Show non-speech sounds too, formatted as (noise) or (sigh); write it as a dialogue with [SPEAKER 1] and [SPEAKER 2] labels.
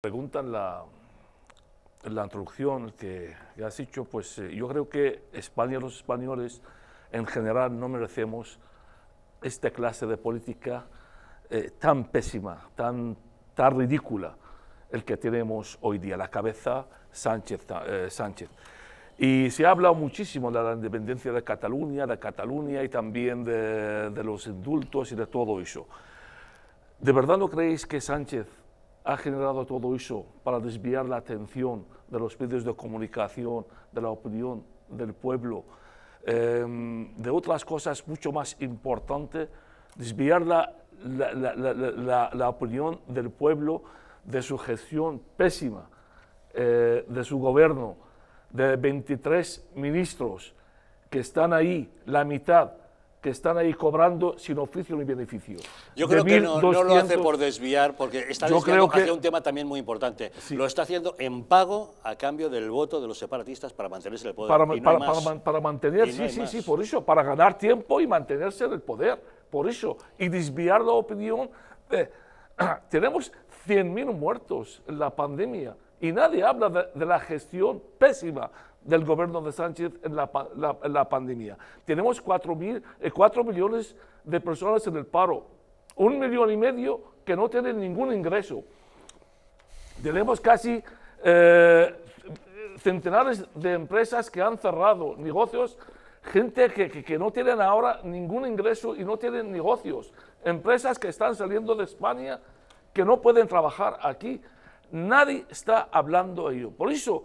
[SPEAKER 1] Preguntan la, la introducción que has dicho, pues eh, yo creo que España, los españoles en general no merecemos esta clase de política eh, tan pésima, tan, tan ridícula, el que tenemos hoy día, la cabeza Sánchez. Eh, Sánchez. Y se ha hablado muchísimo de la independencia de Cataluña, de Cataluña y también de los indultos y de todo eso. ¿De verdad no creéis que Sánchez ha generado todo eso para desviar la atención de los medios de comunicación, de la opinión del pueblo, em, de otras cosas mucho más importantes, desviar la, la, la, la, opinión del pueblo de su gestión pésima, eh, de su gobierno, de 23 ministros que están ahí, la mitad que están ahí cobrando sin oficio ni beneficio. Yo creo que no, lo hace por desviar,
[SPEAKER 2] porque está desviando que... un tema también muy importante. Lo está haciendo en pago a cambio del voto de los separatistas para mantenerse en el poder. Para,
[SPEAKER 1] mantener, sí, sí, sí, por eso, para ganar tiempo y mantenerse en el poder, por eso. Y desviar la opinión. Eh, (clears throat) tenemos 100.000 muertos en la pandemia y nadie habla de la gestión pésima del gobierno de Sánchez en la, pandemia. Tenemos 4, mil, 4 eh, millones de personas en el paro, un millón y medio que no tienen ningún ingreso. Tenemos casi eh, centenares de empresas que han cerrado negocios, gente que, que, no tienen ahora ningún ingreso y no tienen negocios, empresas que están saliendo de España que no pueden trabajar aquí. Nadie está hablando de ello. Por eso